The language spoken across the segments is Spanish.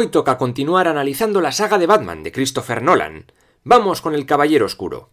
Hoy toca continuar analizando la saga de Batman de Christopher Nolan. Vamos con el Caballero Oscuro.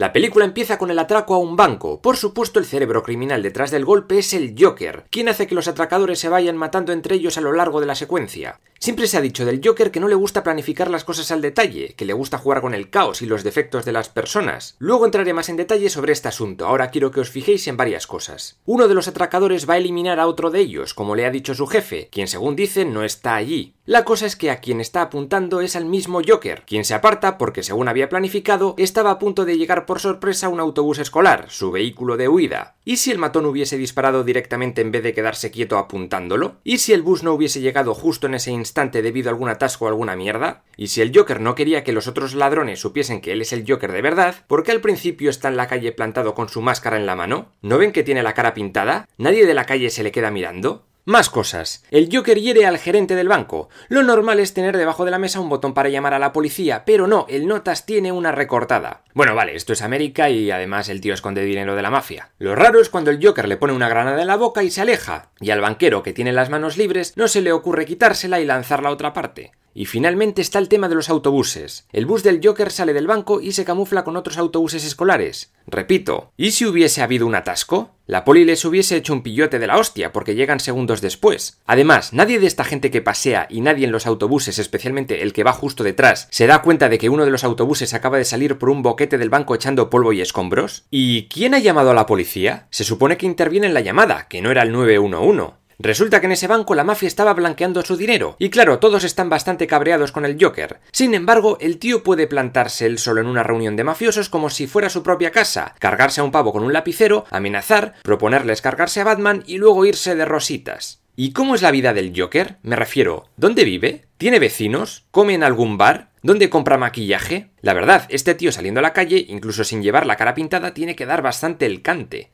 La película empieza con el atraco a un banco. Por supuesto, el cerebro criminal detrás del golpe es el Joker, quien hace que los atracadores se vayan matando entre ellos a lo largo de la secuencia. Siempre se ha dicho del Joker que no le gusta planificar las cosas al detalle, que le gusta jugar con el caos y los defectos de las personas. Luego entraré más en detalle sobre este asunto, ahora quiero que os fijéis en varias cosas. Uno de los atracadores va a eliminar a otro de ellos, como le ha dicho su jefe, quien según dicen no está allí. La cosa es que a quien está apuntando es al mismo Joker, quien se aparta porque según había planificado, estaba a punto de llegar por sorpresa un autobús escolar, su vehículo de huida. ¿Y si el matón hubiese disparado directamente en vez de quedarse quieto apuntándolo? ¿Y si el bus no hubiese llegado justo en ese instante debido a algún atasco o alguna mierda? ¿Y si el Joker no quería que los otros ladrones supiesen que él es el Joker de verdad? ¿Por qué al principio está en la calle plantado con su máscara en la mano? ¿No ven que tiene la cara pintada? ¿Nadie de la calle se le queda mirando? Más cosas. El Joker hiere al gerente del banco. Lo normal es tener debajo de la mesa un botón para llamar a la policía, pero no, el Notas tiene una recortada. Bueno, vale, esto es América y además el tío esconde dinero de la mafia. Lo raro es cuando el Joker le pone una granada en la boca y se aleja, y al banquero que tiene las manos libres no se le ocurre quitársela y lanzarla a otra parte. Y finalmente está el tema de los autobuses. El bus del Joker sale del banco y se camufla con otros autobuses escolares. Repito, ¿y si hubiese habido un atasco? La poli les hubiese hecho un pillote de la hostia porque llegan segundos después. Además, nadie de esta gente que pasea y nadie en los autobuses, especialmente el que va justo detrás, se da cuenta de que uno de los autobuses acaba de salir por un boquete del banco echando polvo y escombros. ¿Y quién ha llamado a la policía? Se supone que interviene en la llamada, que no era el 911. Resulta que en ese banco la mafia estaba blanqueando su dinero, y claro, todos están bastante cabreados con el Joker. Sin embargo, el tío puede plantarse él solo en una reunión de mafiosos como si fuera su propia casa, cargarse a un pavo con un lapicero, amenazar, proponerles cargarse a Batman y luego irse de rositas. ¿Y cómo es la vida del Joker? Me refiero, ¿dónde vive? ¿Tiene vecinos? ¿Come en algún bar? ¿Dónde compra maquillaje? La verdad, este tío saliendo a la calle, incluso sin llevar la cara pintada, tiene que dar bastante el cante.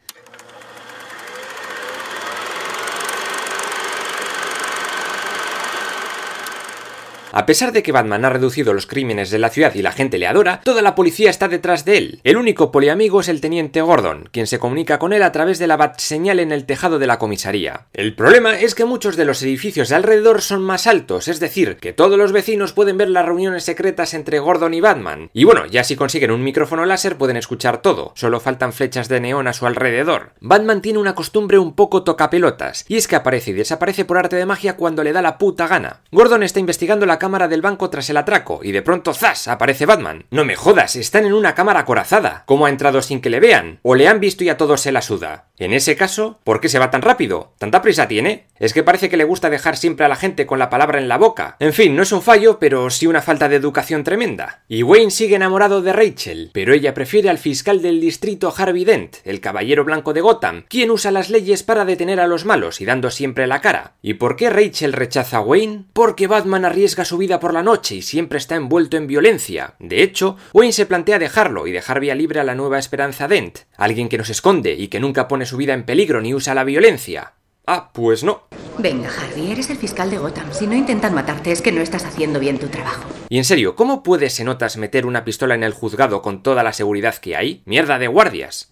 A pesar de que Batman ha reducido los crímenes de la ciudad y la gente le adora, toda la policía está detrás de él. El único poliamigo es el teniente Gordon, quien se comunica con él a través de la Bat-Señal en el tejado de la comisaría. El problema es que muchos de los edificios de alrededor son más altos, es decir, que todos los vecinos pueden ver las reuniones secretas entre Gordon y Batman. Y bueno, ya si consiguen un micrófono láser pueden escuchar todo, solo faltan flechas de neón a su alrededor. Batman tiene una costumbre un poco tocapelotas, y es que aparece y desaparece por arte de magia cuando le da la puta gana. Gordon está investigando la cámara del banco tras el atraco y de pronto ¡zas! aparece Batman. No me jodas, están en una cámara acorazada. ¿Cómo ha entrado sin que le vean? ¿O le han visto y a todos se la suda? En ese caso, ¿por qué se va tan rápido? ¿Tanta prisa tiene? Es que parece que le gusta dejar siempre a la gente con la palabra en la boca. En fin, no es un fallo, pero sí una falta de educación tremenda. Y Wayne sigue enamorado de Rachel, pero ella prefiere al fiscal del distrito Harvey Dent, el caballero blanco de Gotham, quien usa las leyes para detener a los malos y dando siempre la cara. ¿Y por qué Rachel rechaza a Wayne? Porque Batman arriesga su vida por la noche y siempre está envuelto en violencia. De hecho, Wayne se plantea dejarlo y dejar vía libre a la nueva esperanza Dent, alguien que nos esconde y que nunca pone su vida en peligro ni usa la violencia. Ah, pues no. Venga, Harvey, eres el fiscal de Gotham. Si no intentan matarte es que no estás haciendo bien tu trabajo. Y en serio, ¿cómo puedes, en notas, meter una pistola en el juzgado con toda la seguridad que hay? Mierda de guardias.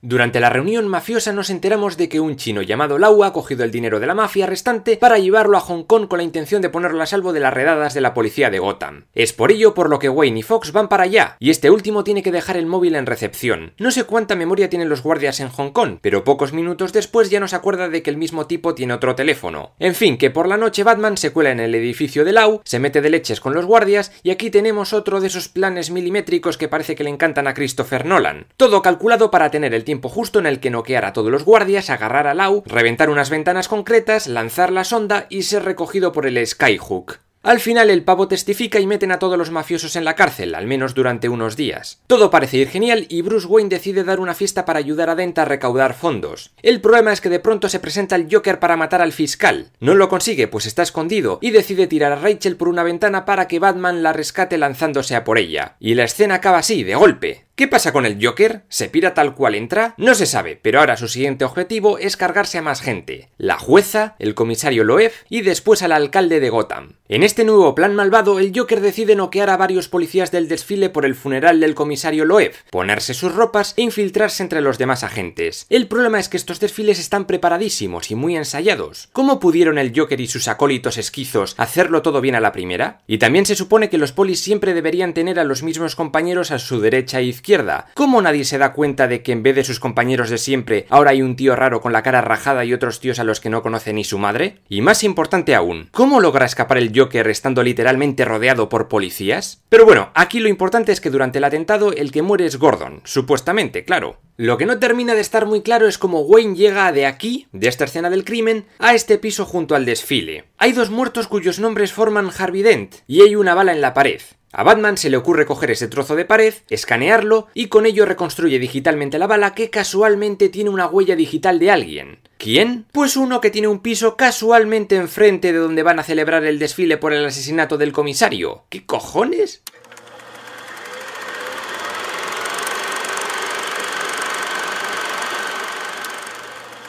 Durante la reunión mafiosa nos enteramos de que un chino llamado Lau ha cogido el dinero de la mafia restante para llevarlo a Hong Kong con la intención de ponerlo a salvo de las redadas de la policía de Gotham. Es por ello por lo que Wayne y Fox van para allá, y este último tiene que dejar el móvil en recepción. No sé cuánta memoria tienen los guardias en Hong Kong, pero pocos minutos después ya nos acuerda de que el mismo tipo tiene otro teléfono. En fin, que por la noche Batman se cuela en el edificio de Lau, se mete de leches con los guardias, y aquí tenemos otro de esos planes milimétricos que parece que le encantan a Christopher Nolan. Todo calculado para tener el tiempo justo en el que noquear a todos los guardias, agarrar a Lau, reventar unas ventanas concretas, lanzar la sonda y ser recogido por el Skyhook. Al final el pavo testifica y meten a todos los mafiosos en la cárcel, al menos durante unos días. Todo parece ir genial y Bruce Wayne decide dar una fiesta para ayudar a Dent a recaudar fondos. El problema es que de pronto se presenta el Joker para matar al fiscal. No lo consigue, pues está escondido, y decide tirar a Rachel por una ventana para que Batman la rescate lanzándose a por ella. Y la escena acaba así, de golpe. ¿Qué pasa con el Joker? ¿Se pira tal cual entra? No se sabe, pero ahora su siguiente objetivo es cargarse a más gente. La jueza, el comisario Loeb y después al alcalde de Gotham este nuevo plan malvado, el Joker decide noquear a varios policías del desfile por el funeral del comisario Loeb, ponerse sus ropas e infiltrarse entre los demás agentes. El problema es que estos desfiles están preparadísimos y muy ensayados. ¿Cómo pudieron el Joker y sus acólitos esquizos hacerlo todo bien a la primera? Y también se supone que los polis siempre deberían tener a los mismos compañeros a su derecha e izquierda. ¿Cómo nadie se da cuenta de que en vez de sus compañeros de siempre, ahora hay un tío raro con la cara rajada y otros tíos a los que no conoce ni su madre? Y más importante aún, ¿cómo logra escapar el Joker estando literalmente rodeado por policías? Pero bueno, aquí lo importante es que durante el atentado el que muere es Gordon, supuestamente, claro. Lo que no termina de estar muy claro es cómo Wayne llega de aquí, de esta escena del crimen, a este piso junto al desfile. Hay dos muertos cuyos nombres forman Harvey Dent, y hay una bala en la pared. A Batman se le ocurre coger ese trozo de pared, escanearlo y con ello reconstruye digitalmente la bala que casualmente tiene una huella digital de alguien. ¿Quién? Pues uno que tiene un piso casualmente enfrente de donde van a celebrar el desfile por el asesinato del comisario. ¿Qué cojones?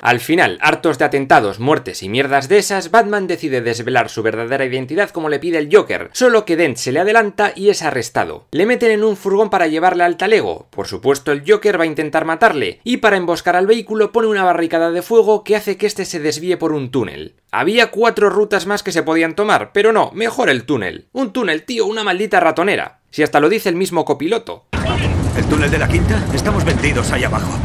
Al final, hartos de atentados, muertes y mierdas de esas, Batman decide desvelar su verdadera identidad como le pide el Joker, solo que Dent se le adelanta y es arrestado. Le meten en un furgón para llevarle al talego, por supuesto el Joker va a intentar matarle, y para emboscar al vehículo pone una barricada de fuego que hace que este se desvíe por un túnel. Había cuatro rutas más que se podían tomar, pero no, mejor el túnel. Un túnel, tío, una maldita ratonera. Si hasta lo dice el mismo copiloto. ¿El túnel de la quinta? Estamos vendidos ahí abajo.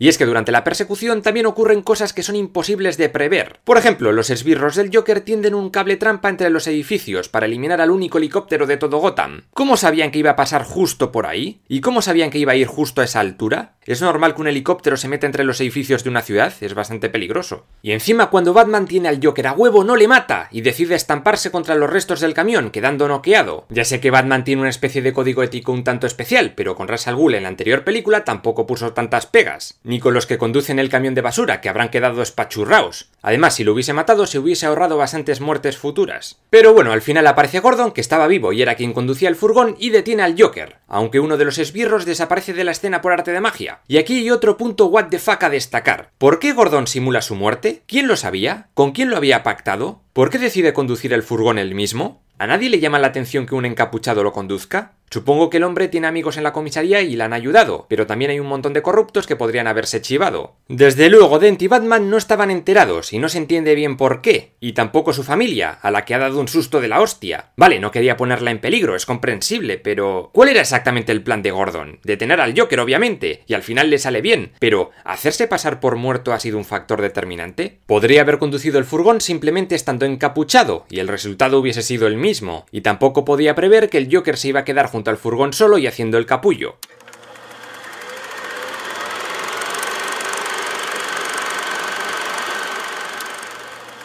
Y es que durante la persecución también ocurren cosas que son imposibles de prever. Por ejemplo, los esbirros del Joker tienden un cable trampa entre los edificios para eliminar al único helicóptero de todo Gotham. ¿Cómo sabían que iba a pasar justo por ahí? ¿Y cómo sabían que iba a ir justo a esa altura? ¿Es normal que un helicóptero se meta entre los edificios de una ciudad? Es bastante peligroso. Y encima, cuando Batman tiene al Joker a huevo, no le mata y decide estamparse contra los restos del camión, quedando noqueado. Ya sé que Batman tiene una especie de código ético un tanto especial, pero con Ra's al Ghul en la anterior película tampoco puso tantas pegas ni con los que conducen el camión de basura, que habrán quedado espachurraos. Además, si lo hubiese matado, se hubiese ahorrado bastantes muertes futuras. Pero bueno, al final aparece Gordon, que estaba vivo y era quien conducía el furgón, y detiene al Joker, aunque uno de los esbirros desaparece de la escena por arte de magia. Y aquí hay otro punto what the fuck a destacar. ¿Por qué Gordon simula su muerte? ¿Quién lo sabía? ¿Con quién lo había pactado? ¿Por qué decide conducir el furgón él mismo? ¿A nadie le llama la atención que un encapuchado lo conduzca? Supongo que el hombre tiene amigos en la comisaría y la han ayudado, pero también hay un montón de corruptos que podrían haberse chivado. Desde luego, Dent y Batman no estaban enterados y no se entiende bien por qué, y tampoco su familia, a la que ha dado un susto de la hostia. Vale, no quería ponerla en peligro, es comprensible, pero ¿cuál era exactamente el plan de Gordon? Detener al Joker, obviamente, y al final le sale bien, pero ¿hacerse pasar por muerto ha sido un factor determinante? Podría haber conducido el furgón simplemente estando encapuchado, y el resultado hubiese sido el mismo, y tampoco podía prever que el Joker se iba a quedar junto junto al furgón solo y haciendo el capullo.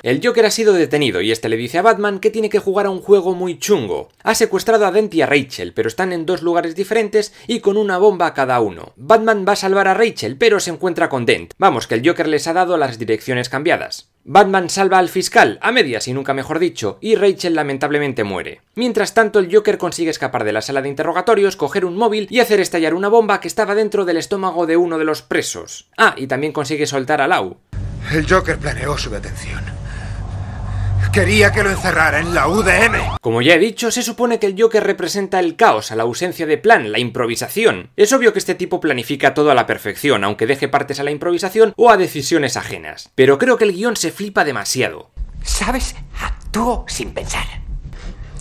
El Joker ha sido detenido y este le dice a Batman que tiene que jugar a un juego muy chungo. Ha secuestrado a Dent y a Rachel, pero están en dos lugares diferentes y con una bomba cada uno. Batman va a salvar a Rachel, pero se encuentra con Dent. Vamos, que el Joker les ha dado las direcciones cambiadas. Batman salva al fiscal, a medias y nunca mejor dicho, y Rachel lamentablemente muere. Mientras tanto, el Joker consigue escapar de la sala de interrogatorios, coger un móvil y hacer estallar una bomba que estaba dentro del estómago de uno de los presos. Ah, y también consigue soltar a Lau. El Joker planeó su detención. Quería que lo encerrara en la UDM. Como ya he dicho, se supone que el Joker representa el caos, la ausencia de plan, la improvisación. Es obvio que este tipo planifica todo a la perfección, aunque deje partes a la improvisación o a decisiones ajenas. Pero creo que el guión se flipa demasiado. ¿Sabes? Actúo sin pensar.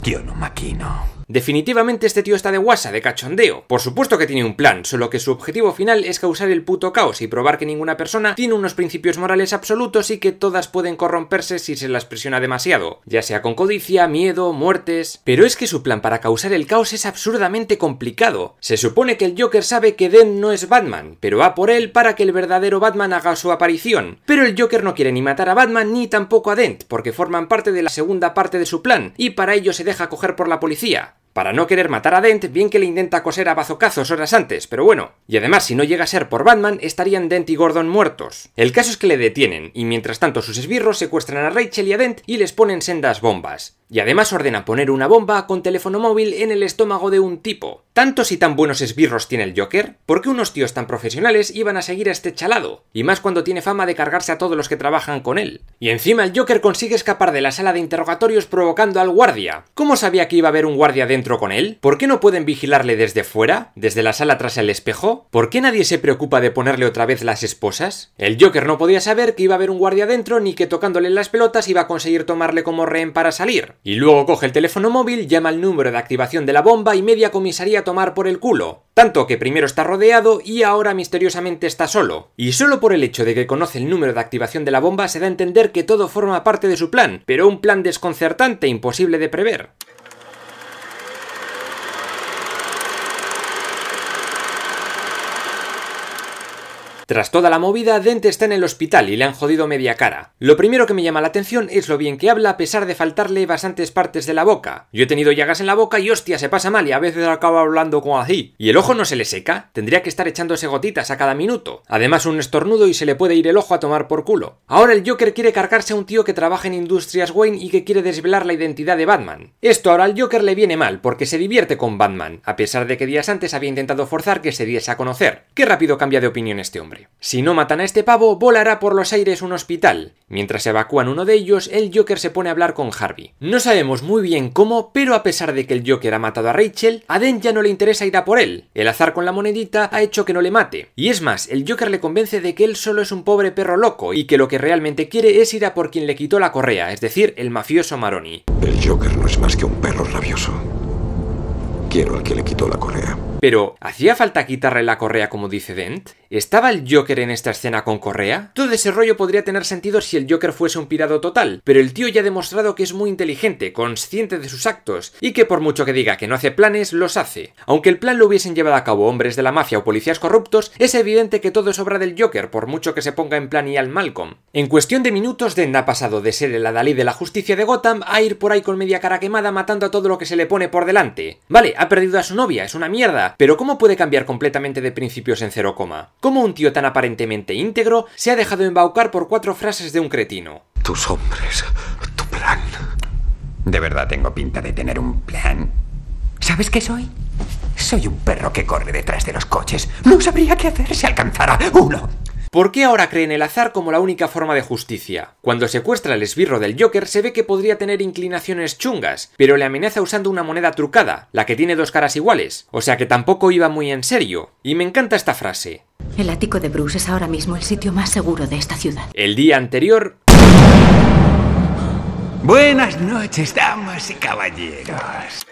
Yo no maquino. Definitivamente este tío está de guasa, de cachondeo. Por supuesto que tiene un plan, solo que su objetivo final es causar el puto caos y probar que ninguna persona tiene unos principios morales absolutos y que todas pueden corromperse si se las presiona demasiado, ya sea con codicia, miedo, muertes... Pero es que su plan para causar el caos es absurdamente complicado. Se supone que el Joker sabe que Dent no es Batman, pero va por él para que el verdadero Batman haga su aparición. Pero el Joker no quiere ni matar a Batman ni tampoco a Dent, porque forman parte de la segunda parte de su plan, y para ello se deja coger por la policía. Para no querer matar a Dent, bien que le intenta coser a bazocazos horas antes, pero bueno. Y además, si no llega a ser por Batman, estarían Dent y Gordon muertos. El caso es que le detienen, y mientras tanto sus esbirros secuestran a Rachel y a Dent y les ponen sendas bombas. Y además ordena poner una bomba con teléfono móvil en el estómago de un tipo. ¿Tantos y tan buenos esbirros tiene el Joker? ¿Por qué unos tíos tan profesionales iban a seguir a este chalado? Y más cuando tiene fama de cargarse a todos los que trabajan con él. Y encima el Joker consigue escapar de la sala de interrogatorios provocando al guardia. ¿Cómo sabía que iba a haber un guardia dentro con él? ¿Por qué no pueden vigilarle desde fuera? ¿Desde la sala tras el espejo? ¿Por qué nadie se preocupa de ponerle otra vez las esposas? El Joker no podía saber que iba a haber un guardia dentro ni que tocándole las pelotas iba a conseguir tomarle como rehén para salir. Y luego coge el teléfono móvil, llama al número de activación de la bomba y media comisaría a tomar por el culo. Tanto que primero está rodeado y ahora misteriosamente está solo. Y solo por el hecho de que conoce el número de activación de la bomba se da a entender que todo forma parte de su plan, pero un plan desconcertante e imposible de prever. Tras toda la movida, Dente está en el hospital y le han jodido media cara. Lo primero que me llama la atención es lo bien que habla a pesar de faltarle bastantes partes de la boca. Yo he tenido llagas en la boca y hostia, se pasa mal y a veces acaba hablando con así. Y el ojo no se le seca, tendría que estar echándose gotitas a cada minuto. Además un estornudo y se le puede ir el ojo a tomar por culo. Ahora el Joker quiere cargarse a un tío que trabaja en Industrias Wayne y que quiere desvelar la identidad de Batman. Esto ahora al Joker le viene mal porque se divierte con Batman, a pesar de que días antes había intentado forzar que se diese a conocer. Qué rápido cambia de opinión este hombre. Si no matan a este pavo, volará por los aires un hospital. Mientras evacúan uno de ellos, el Joker se pone a hablar con Harvey. No sabemos muy bien cómo, pero a pesar de que el Joker ha matado a Rachel, a Dent ya no le interesa ir a por él. El azar con la monedita ha hecho que no le mate. Y es más, el Joker le convence de que él solo es un pobre perro loco y que lo que realmente quiere es ir a por quien le quitó la correa, es decir, el mafioso Maroni. El Joker no es más que un perro rabioso. Quiero al que le quitó la correa. Pero, ¿hacía falta quitarle la correa como dice Dent? ¿Estaba el Joker en esta escena con correa? Todo ese rollo podría tener sentido si el Joker fuese un pirado total, pero el tío ya ha demostrado que es muy inteligente, consciente de sus actos, y que por mucho que diga que no hace planes, los hace. Aunque el plan lo hubiesen llevado a cabo hombres de la mafia o policías corruptos, es evidente que todo es obra del Joker, por mucho que se ponga en plan y al Malcolm. En cuestión de minutos, Dent ha pasado de ser el Adalí de la justicia de Gotham a ir por ahí con media cara quemada matando a todo lo que se le pone por delante. Vale, ha perdido a su novia, es una mierda, pero ¿cómo puede cambiar completamente de principios en cero coma? ¿Cómo un tío tan aparentemente íntegro se ha dejado embaucar por cuatro frases de un cretino? Tus hombres, tu plan. ¿De verdad tengo pinta de tener un plan? ¿Sabes qué soy? Soy un perro que corre detrás de los coches. No sabría qué hacer si alcanzara uno. ¿Por qué ahora creen el azar como la única forma de justicia? Cuando secuestra el esbirro del Joker se ve que podría tener inclinaciones chungas, pero le amenaza usando una moneda trucada, la que tiene dos caras iguales, o sea que tampoco iba muy en serio. Y me encanta esta frase. El ático de Bruce es ahora mismo el sitio más seguro de esta ciudad. El día anterior... Buenas noches, damas y caballeros.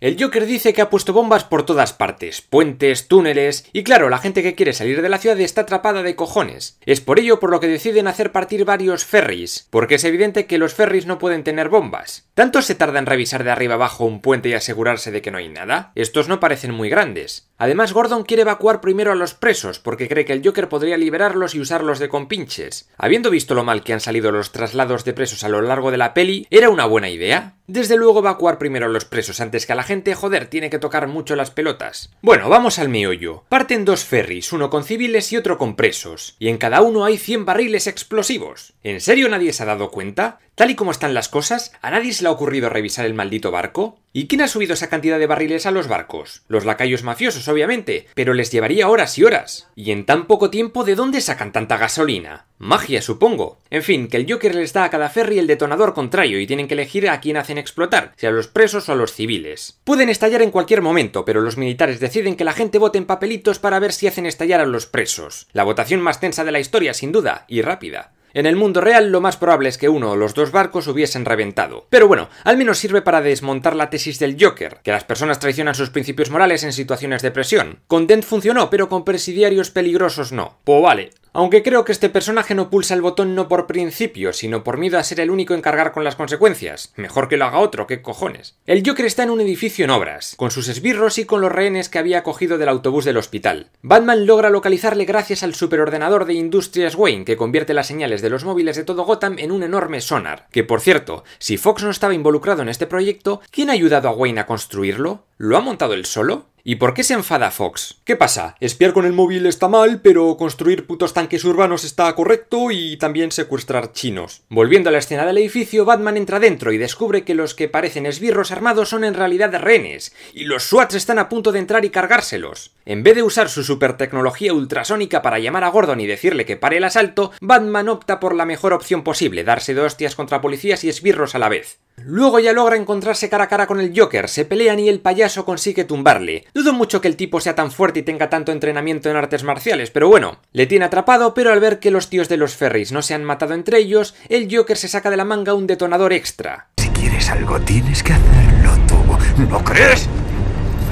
El Joker dice que ha puesto bombas por todas partes, puentes, túneles, y claro, la gente que quiere salir de la ciudad está atrapada de cojones. Es por ello por lo que deciden hacer partir varios ferries, porque es evidente que los ferries no pueden tener bombas. ¿Tanto se tarda en revisar de arriba abajo un puente y asegurarse de que no hay nada? Estos no parecen muy grandes. Además, Gordon quiere evacuar primero a los presos, porque cree que el Joker podría liberarlos y usarlos de compinches. Habiendo visto lo mal que han salido los traslados de presos a lo largo de la peli, era una buena idea. Desde luego evacuar primero a los presos antes que a la gente, joder, tiene que tocar mucho las pelotas. Bueno, vamos al meollo. Parten dos ferries, uno con civiles y otro con presos, y en cada uno hay 100 barriles explosivos. ¿En serio nadie se ha dado cuenta? Tal y como están las cosas, ¿a nadie se le ha ocurrido revisar el maldito barco? ¿Y quién ha subido esa cantidad de barriles a los barcos? Los lacayos mafiosos, obviamente, pero les llevaría horas y horas. ¿Y en tan poco tiempo de dónde sacan tanta gasolina? Magia, supongo. En fin, que el Joker les da a cada ferry el detonador contrario y tienen que elegir a quién hacen explotar, si a los presos o a los civiles. Pueden estallar en cualquier momento, pero los militares deciden que la gente vote en papelitos para ver si hacen estallar a los presos. La votación más tensa de la historia, sin duda, y rápida. En el mundo real lo más probable es que uno o los dos barcos hubiesen reventado. Pero bueno, al menos sirve para desmontar la tesis del Joker, que las personas traicionan sus principios morales en situaciones de presión. Con Dent funcionó, pero con presidiarios peligrosos no. Pues vale, aunque creo que este personaje no pulsa el botón no por principio, sino por miedo a ser el único en cargar con las consecuencias. Mejor que lo haga otro, qué cojones. El Joker está en un edificio en obras, con sus esbirros y con los rehenes que había cogido del autobús del hospital. Batman logra localizarle gracias al superordenador de Industrias Wayne, que convierte las señales de de los móviles de todo Gotham en un enorme sonar. Que por cierto, si Fox no estaba involucrado en este proyecto, ¿quién ha ayudado a Wayne a construirlo? ¿Lo ha montado él solo? ¿Y por qué se enfada Fox? ¿Qué pasa? Espiar con el móvil está mal, pero construir putos tanques urbanos está correcto y también secuestrar chinos. Volviendo a la escena del edificio, Batman entra dentro y descubre que los que parecen esbirros armados son en realidad rehenes, y los SWATs están a punto de entrar y cargárselos. En vez de usar su supertecnología ultrasónica para llamar a Gordon y decirle que pare el asalto, Batman opta por la mejor opción posible, darse de hostias contra policías y esbirros a la vez. Luego ya logra encontrarse cara a cara con el Joker, se pelean y el payaso consigue tumbarle. Dudo mucho que el tipo sea tan fuerte y tenga tanto entrenamiento en artes marciales, pero bueno, le tiene atrapado, pero al ver que los tíos de los Ferris no se han matado entre ellos, el Joker se saca de la manga un detonador extra. Si quieres algo tienes que hacerlo tú, ¿no crees?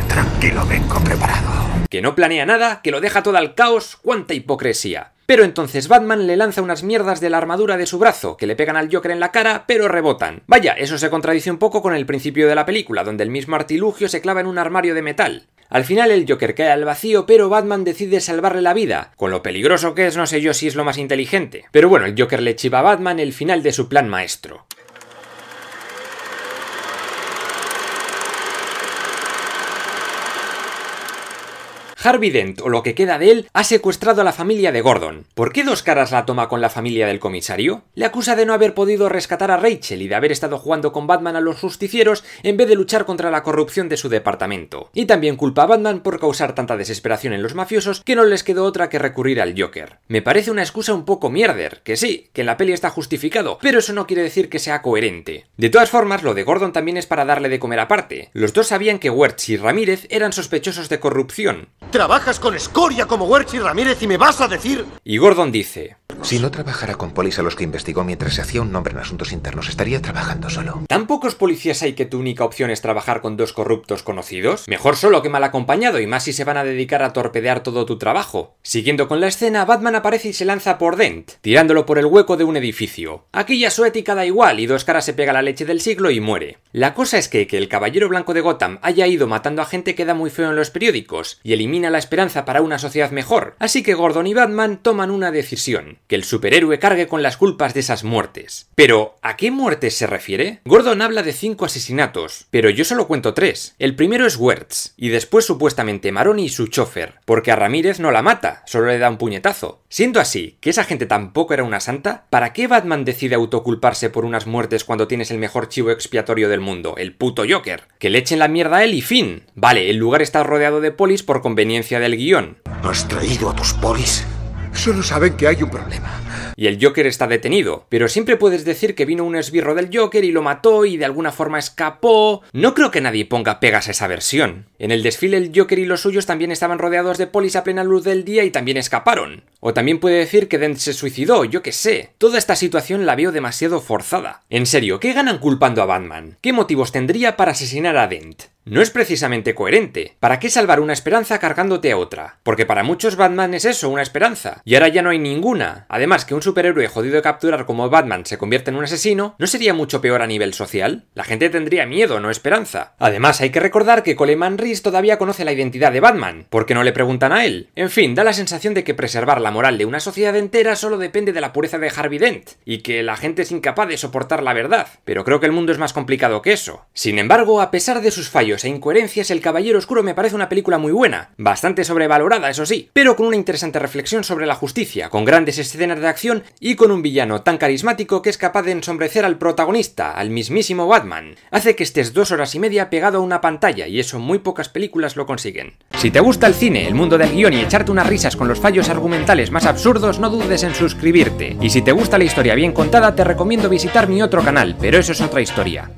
Tranquilo, vengo preparado. Que no planea nada, que lo deja todo al caos, cuánta hipocresía. Pero entonces Batman le lanza unas mierdas de la armadura de su brazo, que le pegan al Joker en la cara, pero rebotan. Vaya, eso se contradice un poco con el principio de la película, donde el mismo artilugio se clava en un armario de metal. Al final el Joker cae al vacío, pero Batman decide salvarle la vida, con lo peligroso que es no sé yo si es lo más inteligente. Pero bueno, el Joker le chiva a Batman el final de su plan maestro. Harvey o lo que queda de él, ha secuestrado a la familia de Gordon. ¿Por qué dos caras la toma con la familia del comisario? Le acusa de no haber podido rescatar a Rachel y de haber estado jugando con Batman a los justicieros en vez de luchar contra la corrupción de su departamento. Y también culpa a Batman por causar tanta desesperación en los mafiosos que no les quedó otra que recurrir al Joker. Me parece una excusa un poco mierder, que sí, que en la peli está justificado, pero eso no quiere decir que sea coherente. De todas formas, lo de Gordon también es para darle de comer aparte. Los dos sabían que Wertz y Ramírez eran sospechosos de corrupción. Trabajas con escoria como Werchi Ramírez y me vas a decir... Y Gordon dice... Si no trabajara con polis a los que investigó mientras se hacía un nombre en asuntos internos, estaría trabajando solo. ¿Tan pocos policías hay que tu única opción es trabajar con dos corruptos conocidos? Mejor solo que mal acompañado, y más si se van a dedicar a torpedear todo tu trabajo. Siguiendo con la escena, Batman aparece y se lanza por Dent, tirándolo por el hueco de un edificio. Aquí ya su ética da igual, y dos caras se pega la leche del siglo y muere. La cosa es que, que el caballero blanco de Gotham haya ido matando a gente queda muy feo en los periódicos, y elimina la esperanza para una sociedad mejor. Así que Gordon y Batman toman una decisión el superhéroe cargue con las culpas de esas muertes. Pero, ¿a qué muertes se refiere? Gordon habla de cinco asesinatos, pero yo solo cuento tres. El primero es Wertz, y después supuestamente Maroni y su chofer, porque a Ramírez no la mata, solo le da un puñetazo. Siendo así, que esa gente tampoco era una santa, ¿para qué Batman decide autoculparse por unas muertes cuando tienes el mejor chivo expiatorio del mundo, el puto Joker? Que le echen la mierda a él y fin. Vale, el lugar está rodeado de polis por conveniencia del guión. ¿Has traído a tus polis? Solo saben que hay un problema. Y el Joker está detenido, pero siempre puedes decir que vino un esbirro del Joker y lo mató y de alguna forma escapó. No creo que nadie ponga pegas a esa versión. En el desfile el Joker y los suyos también estaban rodeados de polis a plena luz del día y también escaparon. O también puede decir que Dent se suicidó, yo qué sé. Toda esta situación la veo demasiado forzada. En serio, ¿qué ganan culpando a Batman? ¿Qué motivos tendría para asesinar a Dent? No es precisamente coherente. ¿Para qué salvar una esperanza cargándote a otra? Porque para muchos Batman es eso, una esperanza. Y ahora ya no hay ninguna. Además, que un superhéroe jodido de capturar como Batman se convierta en un asesino, ¿no sería mucho peor a nivel social? La gente tendría miedo, no esperanza. Además, hay que recordar que Coleman Reese todavía conoce la identidad de Batman. ¿Por qué no le preguntan a él? En fin, da la sensación de que preservar la moral de una sociedad entera solo depende de la pureza de Harvey Dent, y que la gente es incapaz de soportar la verdad. Pero creo que el mundo es más complicado que eso. Sin embargo, a pesar de sus fallos, e incoherencias, El Caballero Oscuro me parece una película muy buena, bastante sobrevalorada, eso sí, pero con una interesante reflexión sobre la justicia, con grandes escenas de acción y con un villano tan carismático que es capaz de ensombrecer al protagonista, al mismísimo Batman. Hace que estés dos horas y media pegado a una pantalla y eso muy pocas películas lo consiguen. Si te gusta el cine, el mundo del guión y echarte unas risas con los fallos argumentales más absurdos, no dudes en suscribirte. Y si te gusta la historia bien contada, te recomiendo visitar mi otro canal, pero eso es otra historia.